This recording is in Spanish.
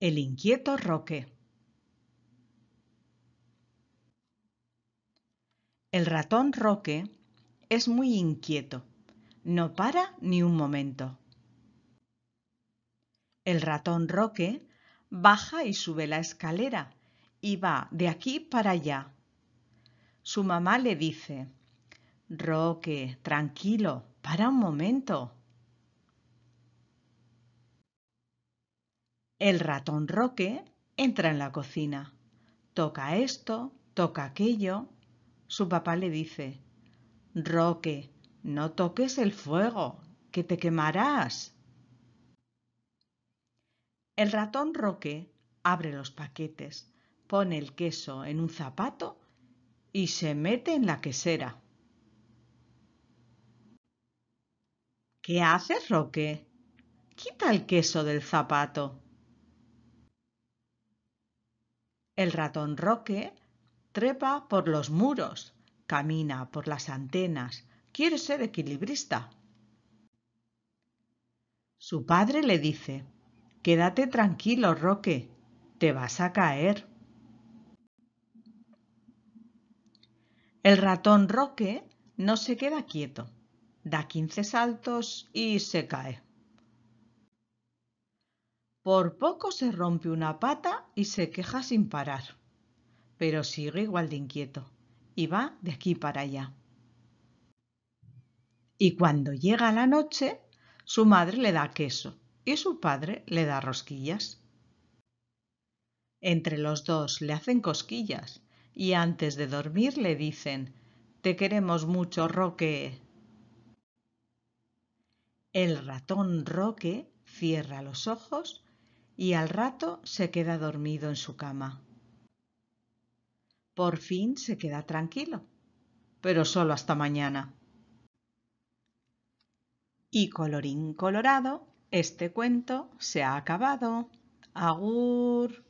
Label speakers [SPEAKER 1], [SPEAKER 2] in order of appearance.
[SPEAKER 1] El inquieto Roque. El ratón Roque es muy inquieto, no para ni un momento. El ratón Roque baja y sube la escalera y va de aquí para allá. Su mamá le dice, Roque, tranquilo, para un momento. El ratón Roque entra en la cocina. Toca esto, toca aquello. Su papá le dice, Roque, no toques el fuego, que te quemarás. El ratón Roque abre los paquetes, pone el queso en un zapato y se mete en la quesera. ¿Qué haces, Roque? Quita el queso del zapato. El ratón Roque trepa por los muros, camina por las antenas, quiere ser equilibrista. Su padre le dice, Quédate tranquilo, Roque, te vas a caer. El ratón Roque no se queda quieto, da 15 saltos y se cae. Por poco se rompe una pata y se queja sin parar, pero sigue igual de inquieto y va de aquí para allá. Y cuando llega la noche, su madre le da queso y su padre le da rosquillas. Entre los dos le hacen cosquillas y antes de dormir le dicen, Te queremos mucho, Roque. El ratón Roque cierra los ojos y al rato se queda dormido en su cama. Por fin se queda tranquilo, pero solo hasta mañana. Y colorín colorado, este cuento se ha acabado. Agur.